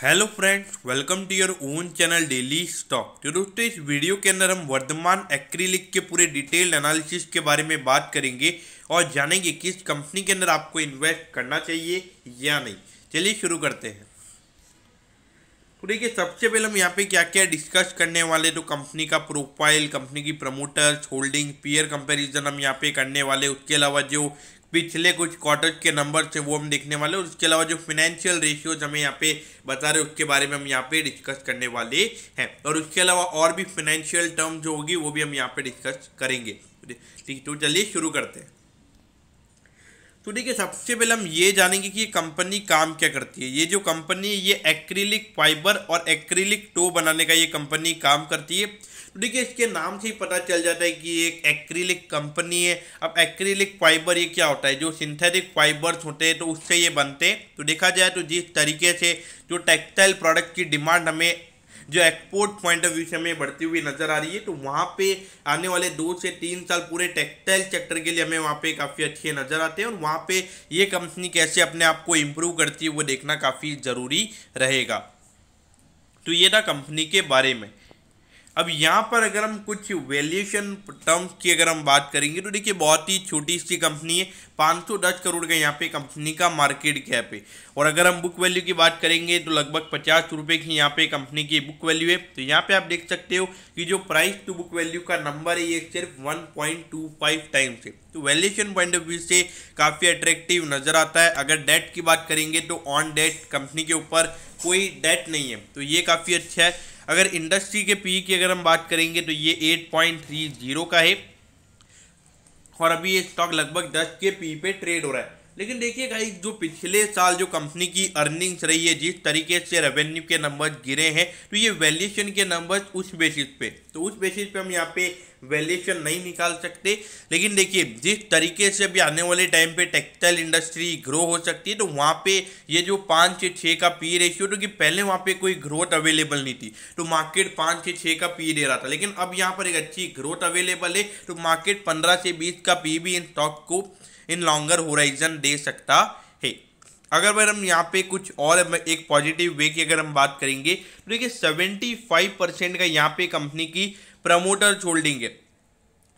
hello friends welcome to your own channel daily stock दोस्तों इस video के अंदर हम वर्धमान एक्रीलिक के पूरे डिटेल्ड एनालिसिस के बारे में बात करेंगे और जानेंगे कि इस कंपनी के अंदर आपको इन्वेस्ट करना चाहिए या नहीं चलिए शुरू करते हैं तो देखिए सबसे पहले हम यहाँ पे क्या क्या डिस्कस करने वाले तो कंपनी का प्रोफाइल कंपनी की प्रमोटर्स होल्डिंग पीयर कंपैरिजन हम यहाँ पे करने वाले उसके अलावा जो पिछले कुछ क्वार्टर के नंबर थे वो हम देखने वाले और उसके अलावा जो फिनेंशियल रेशियोज हमें यहाँ पे बता रहे उसके बारे में हम यहाँ पे डिस्कस करने वाले हैं और उसके अलावा और भी फिनेंशियल टर्म जो होगी वो भी हम यहाँ पे डिस्कस करेंगे ठीक तो चलिए शुरू करते हैं तो देखिए सबसे पहले हम ये जानेंगे कि ये कंपनी काम क्या करती है ये जो कंपनी ये एक्रीलिक फाइबर और एक्रीलिक टो बनाने का ये कंपनी काम करती है देखिए इसके नाम से ही पता चल जाता है कि एक एक्रीलिक कंपनी है अब एक्रीलिक फाइबर ये क्या होता है जो सिंथेटिक फाइबर्स होते हैं तो उससे ये बनते हैं तो देखा जाए तो जिस तरीके से जो टेक्सटाइल प्रोडक्ट की डिमांड हमें जो एक्सपोर्ट पॉइंट ऑफ व्यू से हमें बढ़ती हुई नजर आ रही है तो वहाँ पे आने वाले दो से तीन साल पूरे टेक्सटाइल सेक्टर के लिए हमें वहाँ पे काफ़ी अच्छे नज़र आते हैं और वहाँ पे ये कंपनी कैसे अपने आप को इम्प्रूव करती है वो देखना काफ़ी ज़रूरी रहेगा तो ये था कंपनी के बारे में अब यहाँ पर अगर हम कुछ वैल्यूएशन टर्म्स की अगर हम बात करेंगे तो देखिए बहुत ही छोटी सी कंपनी है पाँच सौ दस करोड़ का यहाँ पे कंपनी का मार्केट कैप है और अगर हम बुक वैल्यू की बात करेंगे तो लगभग पचास रुपये की यहाँ पे कंपनी की बुक वैल्यू है तो यहाँ पे आप देख सकते हो कि जो प्राइस टू बुक वैल्यू का नंबर है ये सिर्फ वन टाइम्स है तो वैल्यूएशन पॉइंट ऑफ व्यू से काफ़ी अट्रैक्टिव नज़र आता है अगर डेट की बात करेंगे तो ऑन डेट कंपनी के ऊपर कोई डेट नहीं है तो ये काफ़ी अच्छा है अगर इंडस्ट्री के पी की अगर हम बात करेंगे तो ये 8.30 का है और अभी ये स्टॉक लगभग 10 के पी पे ट्रेड हो रहा है लेकिन देखिए भाई जो पिछले साल जो कंपनी की अर्निंग्स रही है जिस तरीके से रेवेन्यू के नंबर गिरे हैं तो ये वैल्यूएशन के नंबर उस बेसिस पे तो उस बेसिस पे हम यहाँ पे वैल्यूएशन नहीं निकाल सकते लेकिन देखिए जिस तरीके से अभी आने वाले टाइम पे टेक्सटाइल इंडस्ट्री ग्रो हो सकती है तो वहाँ पे ये जो पाँच से छः का पी रेशियो तो कि पहले वहाँ पे कोई ग्रोथ अवेलेबल नहीं थी तो मार्केट पाँच से छः का पी दे रहा था लेकिन अब यहाँ पर एक अच्छी ग्रोथ अवेलेबल है तो मार्केट पंद्रह से बीस का पी भी इन स्टॉक को इन लॉन्गर होराइजन दे सकता है अगर अगर हम यहाँ पे कुछ और एक पॉजिटिव वे की अगर हम बात करेंगे तो देखिए सेवेंटी फाइव परसेंट का यहाँ पे कंपनी की प्रमोटर्स होल्डिंग है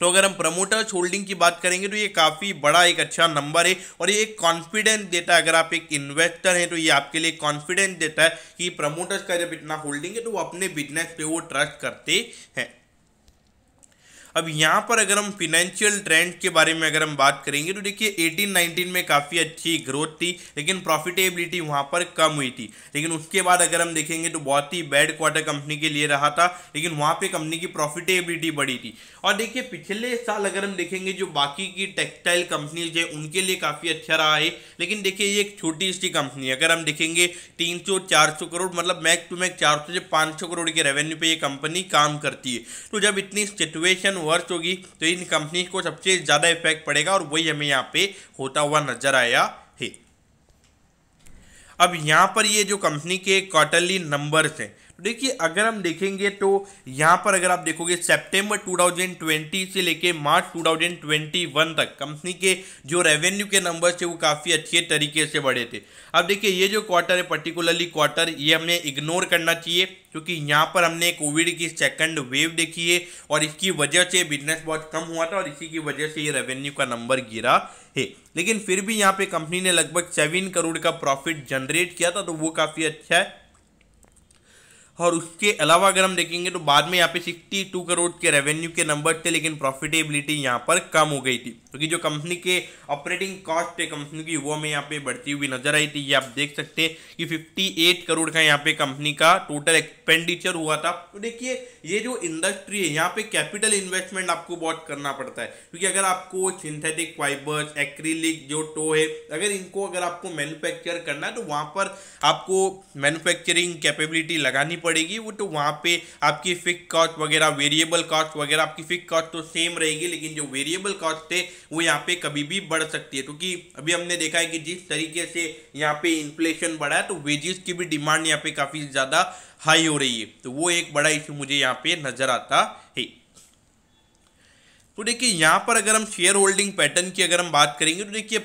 तो अगर हम प्रमोटर्स होल्डिंग की बात करेंगे तो ये काफ़ी बड़ा एक अच्छा नंबर है और ये एक कॉन्फिडेंस देता है अगर आप एक इन्वेस्टर हैं तो ये आपके लिए कॉन्फिडेंस देता है कि प्रमोटर्स का जब इतना होल्डिंग है तो वो अपने बिजनेस पे वो ट्रस्ट करते हैं अब यहाँ पर अगर हम फिनेंशियल ट्रेंड के बारे में अगर हम बात करेंगे तो देखिए 18-19 में काफ़ी अच्छी ग्रोथ थी लेकिन प्रॉफिटेबिलिटी वहाँ पर कम हुई थी लेकिन उसके बाद अगर हम देखेंगे तो बहुत ही बैड क्वार्टर कंपनी के लिए रहा था लेकिन वहाँ पर कंपनी की प्रॉफिटेबिलिटी बढ़ी थी और देखिए पिछले साल अगर हम देखेंगे जो बाकी की टेक्सटाइल कंपनीज है उनके लिए काफ़ी अच्छा रहा है लेकिन देखिए ये एक छोटी सी कंपनी है अगर हम देखेंगे तीन सौ चार सौ करोड़ मतलब मैक टू मैक चार सौ से पाँच सौ करोड़ के रेवेन्यू पे ये कंपनी काम करती है तो जब इतनी सिचुएशन वर्ष होगी तो इन कंपनी को सबसे ज़्यादा इफेक्ट पड़ेगा और वही हमें यहाँ पे होता हुआ नजर आया है अब यहाँ पर ये जो कंपनी के क्वार्टरली नंबर्स हैं देखिए अगर हम देखेंगे तो यहाँ पर अगर आप देखोगे सितंबर 2020 से लेके मार्च 2021 तक कंपनी के जो रेवेन्यू के नंबर थे वो काफ़ी अच्छे तरीके से बढ़े थे अब देखिए ये जो क्वार्टर है पर्टिकुलरली क्वार्टर ये हमें इग्नोर करना चाहिए क्योंकि यहाँ पर हमने कोविड की सेकंड वेव देखी है और इसकी वजह से बिजनेस बहुत कम हुआ था और इसी की वजह से ये रेवेन्यू का नंबर गिरा है लेकिन फिर भी यहाँ पे कंपनी ने लगभग सेवन करोड़ का प्रॉफिट जनरेट किया था तो वो काफ़ी अच्छा है और उसके अलावा अगर हम देखेंगे तो बाद में यहाँ पे 62 करोड़ के रेवेन्यू के नंबर थे लेकिन प्रॉफिटेबिलिटी यहाँ पर कम हो गई थी क्योंकि तो जो कंपनी के ऑपरेटिंग कॉस्ट थे कंपनी की वो हमें यहाँ पे बढ़ती हुई नजर आई थी ये आप देख सकते हैं कि 58 करोड़ का यहाँ पे कंपनी का टोटल एक्सपेंडिचर हुआ था तो देखिए ये जो इंडस्ट्री है यहाँ पे कैपिटल इन्वेस्टमेंट आपको बहुत करना पड़ता है क्योंकि अगर आपको सिंथेटिक फाइबर्स एक्रीलिक जो टो है अगर इनको अगर आपको मैन्युफैक्चर करना है तो वहाँ पर आपको मैन्युफैक्चरिंग कैपेबिलिटी लगानी पड़ेगी वो तो वहाँ पे आपकी फिक्स कॉस्ट वगैरह वेरिएबल कॉस्ट वगैरह आपकी फिक्स कॉस्ट तो सेम रहेगी लेकिन जो वेरिएबल कॉस्ट है वो यहाँ पे कभी भी बढ़ सकती है क्योंकि तो अभी हमने देखा है कि जिस तरीके से यहाँ पे इन्फ्लेशन बढ़ा है तो वेजेस की भी डिमांड यहाँ पे काफ़ी ज़्यादा हाई हो रही है तो वो एक बड़ा इशू मुझे यहाँ पे नज़र आता है तो देखिए यहाँ पर अगर हम शेयर होल्डिंग पैटर्न की अगर हम बात करेंगे तो देखिए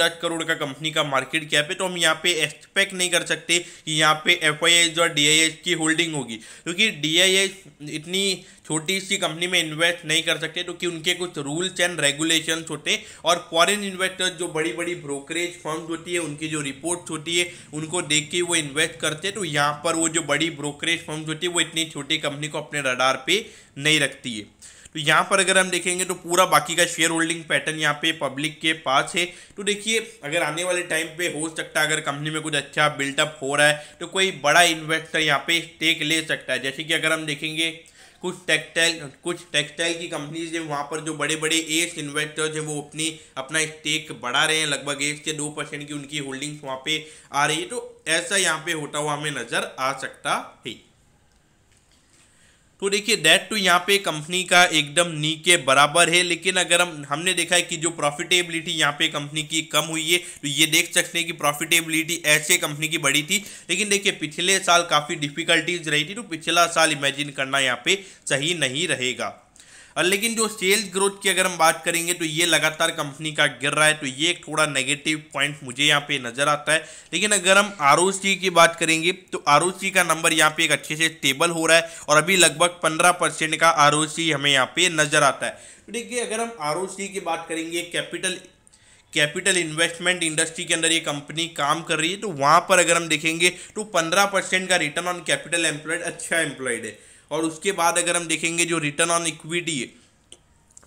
डच करोड़ का कंपनी का मार्केट कैप है तो हम यहाँ पे एक्सपेक्ट नहीं कर सकते कि यहाँ पे एफ और डी की होल्डिंग होगी क्योंकि तो डी इतनी छोटी सी कंपनी में इन्वेस्ट नहीं कर सकते क्योंकि तो उनके कुछ रूल्स एंड रेगुलेशंस होते हैं और फॉरेन इन्वेस्टर्स जो बड़ी बड़ी ब्रोकरेज फॉर्म्स होती है उनकी जो रिपोर्ट्स होती है उनको देख के वो इन्वेस्ट करते हैं तो यहाँ पर वो जो बड़ी ब्रोकरेज फॉर्म्स होती है वो इतनी छोटी कंपनी को अपने रडार पर नहीं रखती है तो यहाँ पर अगर हम देखेंगे तो पूरा बाकी का शेयर होल्डिंग पैटर्न यहाँ पे पब्लिक के पास है तो देखिए अगर आने वाले टाइम पे हो सकता है अगर कंपनी में कुछ अच्छा बिल्टअप हो रहा है तो कोई बड़ा इन्वेस्टर यहाँ पे स्टेक ले सकता है जैसे कि अगर हम देखेंगे कुछ टेक्सटाइल कुछ टेक्सटाइल की कंपनीज हैं वहाँ पर जो बड़े बड़े एस इन्वेस्टर्स हैं वो अपनी अपना स्टेक बढ़ा रहे हैं लगभग एक से दो परसेंट की उनकी होल्डिंग्स वहाँ पे आ रही है तो ऐसा यहाँ पे होता हुआ हमें नज़र आ सकता है तो देखिए डेट टू तो यहाँ पे कंपनी का एकदम नी के बराबर है लेकिन अगर हम हमने देखा है कि जो प्रॉफिटेबिलिटी यहाँ पे कंपनी की कम हुई है तो ये देख सकते हैं कि प्रॉफिटेबिलिटी ऐसे कंपनी की बड़ी थी लेकिन देखिए पिछले साल काफ़ी डिफिकल्टीज रही थी तो पिछला साल इमेजिन करना यहाँ पे सही नहीं रहेगा और लेकिन जो सेल्स ग्रोथ की अगर हम बात करेंगे तो ये लगातार कंपनी का गिर रहा है तो ये एक थोड़ा नेगेटिव पॉइंट मुझे यहाँ पे नज़र आता है लेकिन अगर हम आर की बात करेंगे तो आर का नंबर यहाँ पे एक अच्छे से स्टेबल हो रहा है और अभी लगभग पंद्रह का आर हमें यहाँ पे नज़र आता है तो देखिए अगर हम आर की बात करेंगे कैपिटल कैपिटल इन्वेस्टमेंट इंडस्ट्री के अंदर ये कंपनी काम कर रही है तो वहाँ पर अगर हम देखेंगे तो पंद्रह परसेंट का रिटर्न ऑन कैपिटल एम्प्लॉयड अच्छा एम्प्लॉयड है और उसके बाद अगर हम देखेंगे जो रिटर्न ऑन इक्विटी है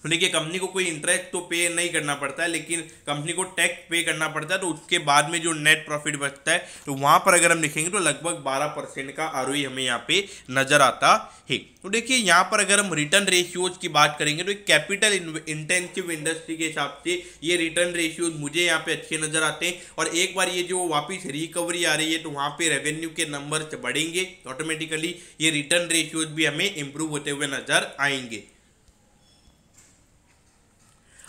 उन्हें कि कंपनी को कोई इंटरेस्ट तो पे नहीं करना पड़ता है लेकिन कंपनी को टैक्स पे करना पड़ता है तो उसके बाद में जो नेट प्रॉफिट बचता है तो वहाँ पर अगर हम देखेंगे तो लगभग बारह परसेंट का आर हमें यहाँ पे नज़र आता है तो देखिए यहाँ पर अगर हम रिटर्न रेशियोज की बात करेंगे तो एक कैपिटल इंटेंसिव इंडस्ट्री के हिसाब से ये रिटर्न रेशियोज मुझे यहाँ पे अच्छे नज़र आते हैं और एक बार ये जो वापिस रिकवरी आ रही है तो वहाँ पे रेवेन्यू के नंबर बढ़ेंगे ऑटोमेटिकली ये रिटर्न रेशियोज भी हमें इंप्रूव होते हुए नज़र आएंगे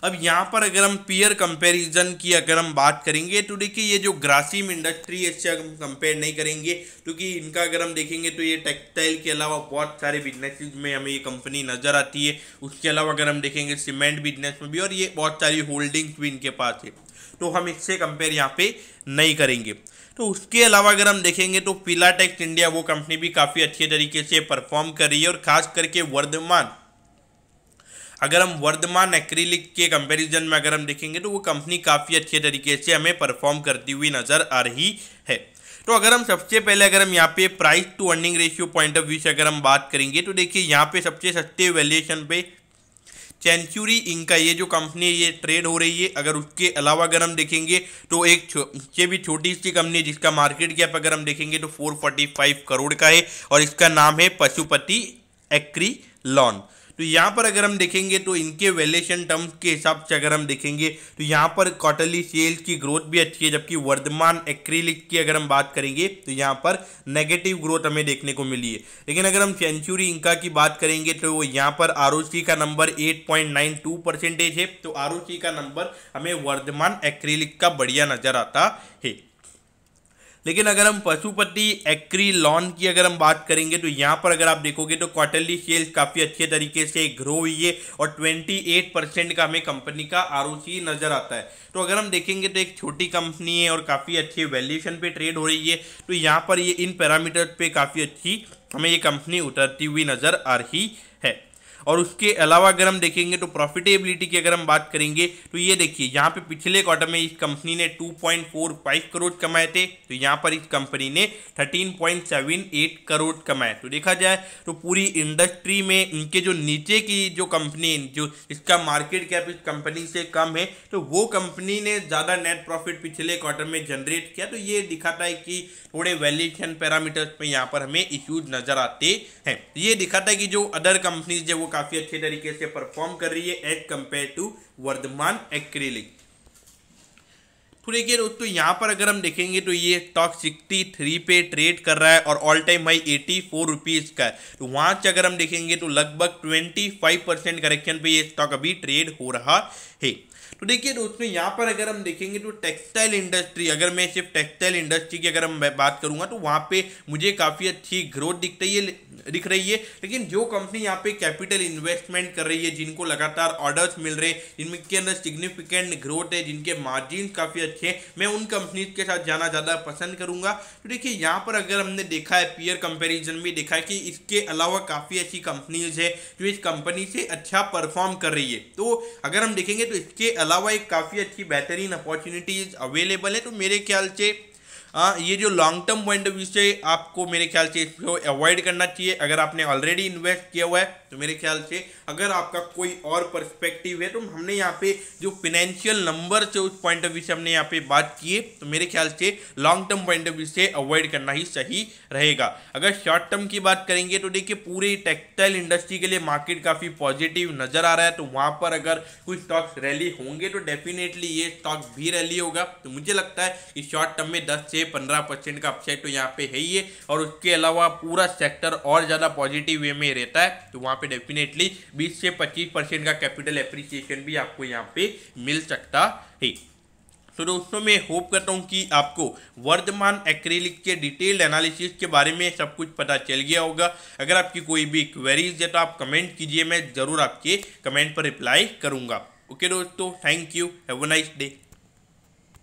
अब यहाँ पर अगर हम पीयर कंपैरिजन की अगर हम बात करेंगे तो देखिए ये जो ग्रासिम इंडस्ट्री है इससे हम कंपेयर नहीं करेंगे क्योंकि तो इनका अगर हम देखेंगे तो ये टेक्सटाइल के अलावा बहुत सारे बिजनेस में हमें ये कंपनी नज़र आती है उसके अलावा अगर हम देखेंगे सीमेंट बिजनेस में भी और ये बहुत सारी होल्डिंग्स भी इनके पास है तो हम इससे कंपेयर यहाँ पे नहीं करेंगे तो उसके अलावा अगर हम देखेंगे तो फिलाटेक्स इंडिया वो कंपनी भी काफ़ी अच्छे तरीके से परफॉर्म कर रही है और खास करके वर्धमान अगर हम वर्धमान एक्रीलिक के कंपैरिजन में अगर हम देखेंगे तो वो कंपनी काफ़ी अच्छे तरीके से हमें परफॉर्म करती हुई नज़र आ रही है तो अगर हम सबसे पहले अगर हम यहाँ पे price to earning ratio point of view से अगर हम बात करेंगे तो देखिए यहाँ पे सबसे सस्ते वैल्यूएशन पे सेंचुरी इनका ये जो कंपनी है ये ट्रेड हो रही है अगर उसके अलावा अगर हम देखेंगे तो एक ये भी छोटी सी कंपनी है जिसका मार्केट कैप अगर हम देखेंगे तो 445 करोड़ का है और इसका नाम है पशुपति एक्री लॉन तो यहाँ पर अगर हम देखेंगे तो इनके वैल्यूशन टर्म्स के हिसाब से अगर हम देखेंगे तो यहाँ पर क्वार्टरली सेल्स की ग्रोथ भी अच्छी है जबकि वर्धमान एक्रीलिक की अगर हम बात करेंगे तो यहाँ पर नेगेटिव ग्रोथ हमें देखने को मिली है लेकिन अगर हम सेंचुरी इनका की बात करेंगे तो यहाँ पर आर का नंबर एट परसेंटेज है तो आर का नंबर हमें वर्धमान एक्रीलिक का बढ़िया नजर आता है लेकिन अगर हम पशुपति एक्री लॉन की अगर हम बात करेंगे तो यहाँ पर अगर आप देखोगे तो क्वार्टरली सेल्स काफ़ी अच्छे तरीके से ग्रो हुई है और 28 परसेंट का हमें कंपनी का आर नज़र आता है तो अगर हम देखेंगे तो एक छोटी कंपनी है और काफ़ी अच्छे वैल्यूशन पे ट्रेड हो रही है तो यहाँ पर ये इन पैरामीटर पे काफ़ी अच्छी हमें ये कंपनी उतरती हुई नज़र आ रही है और उसके अलावा अगर हम देखेंगे तो प्रॉफिटेबिलिटी की अगर हम बात करेंगे तो ये देखिए यहाँ पे पिछले क्वार्टर में इस कंपनी ने 2.45 करोड़ कमाए थे तो यहाँ पर इस कंपनी ने 13.78 करोड़ कमाए तो देखा जाए तो पूरी इंडस्ट्री में इनके जो नीचे की जो कंपनी जो इसका मार्केट कैप इस कंपनी से कम है तो वो कंपनी ने ज़्यादा नेट प्रॉफिट पिछले क्वार्टर में जनरेट किया तो ये दिखाता है कि थोड़े वैल्यूशन पैरामीटर्स पर यहाँ पर हमें इश्यूज नज़र आते हैं ये दिखाता है कि जो अदर कंपनीज है वो काफ़ी अच्छे तरीके से परफॉर्म कर रही है as compared to Vardhman acrylic तो देखिए दोस्तों यहाँ पर अगर हम देखेंगे तो ये स्टॉक सिक्सटी थ्री पे ट्रेड कर रहा है और all time high eighty four rupees का है तो वहाँ से अगर हम देखेंगे तो लगभग ट्वेंटी फाइव परसेंट करेक्शन पे ये स्टॉक अभी ट्रेड हो रहा है तो देखिए दोस्तों यहाँ पर अगर हम देखेंगे तो टेक्सटाइल इंडस्ट्री अगर मैं सिर्फ टेक्सटाइल इंडस्ट्री की अगर हम बात करूँगा तो वहाँ पे मुझे काफ़ी अच्छी ग्रोथ दिख रही है दिख रही है लेकिन जो कंपनी यहाँ पे कैपिटल इन्वेस्टमेंट कर रही है जिनको लगातार ऑर्डर्स मिल रहे हैं जिनके अंदर सिग्निफिकेंट ग्रोथ है जिनके मार्जिन काफ़ी अच्छे हैं मैं उन कंपनीज के साथ जाना ज़्यादा पसंद करूँगा तो देखिए यहाँ पर अगर हमने देखा है पीयर कंपेरिजन भी देखा है कि इसके अलावा काफ़ी अच्छी कंपनीज है जो इस कंपनी से अच्छा परफॉर्म कर रही है तो अगर हम देखेंगे तो इसके अलावा अलावा एक काफ़ी अच्छी बेहतरीन अपॉर्चुनिटीज़ अवेलेबल है तो मेरे ख्याल से आ, ये जो long term point of view से आपको मेरे ख्याल से इसको अवॉइड करना चाहिए अगर आपने ऑलरेडी इन्वेस्ट किया हुआ है तो मेरे ख्याल से अगर आपका कोई और पर्सपेक्टिव है तो हमने यहाँ पे जो फिनेंशियल नंबर से उस पॉइंट ऑफ व्यू से हमने यहाँ पे बात की है तो मेरे ख्याल से long term point of view से अवॉइड करना ही सही रहेगा अगर शॉर्ट टर्म की बात करेंगे तो देखिए पूरे टेक्सटाइल इंडस्ट्री के लिए मार्केट काफ़ी पॉजिटिव नज़र आ रहा है तो वहाँ पर अगर कुछ स्टॉक्स रैली होंगे तो डेफिनेटली ये स्टॉक भी रैली होगा तो मुझे लगता है कि शॉर्ट टर्म में दस से पंद्रह का अपसेट तो यहाँ पे है ही है और उसके अलावा पूरा सेक्टर और ज़्यादा पॉजिटिव वे में रहता है तो वहाँ पे डेफिनेटली 20 से 25 परसेंट का कैपिटल एप्रिसिएशन भी आपको यहाँ पे मिल सकता है तो दोस्तों मैं होप करता हूँ कि आपको वर्धमान एक्रेलिक के डिटेल्ड एनालिसिस के बारे में सब कुछ पता चल गया होगा अगर आपकी कोई भी क्वेरीज है तो आप कमेंट कीजिए मैं ज़रूर आपके कमेंट पर रिप्लाई करूँगा ओके दोस्तों thank you have a nice day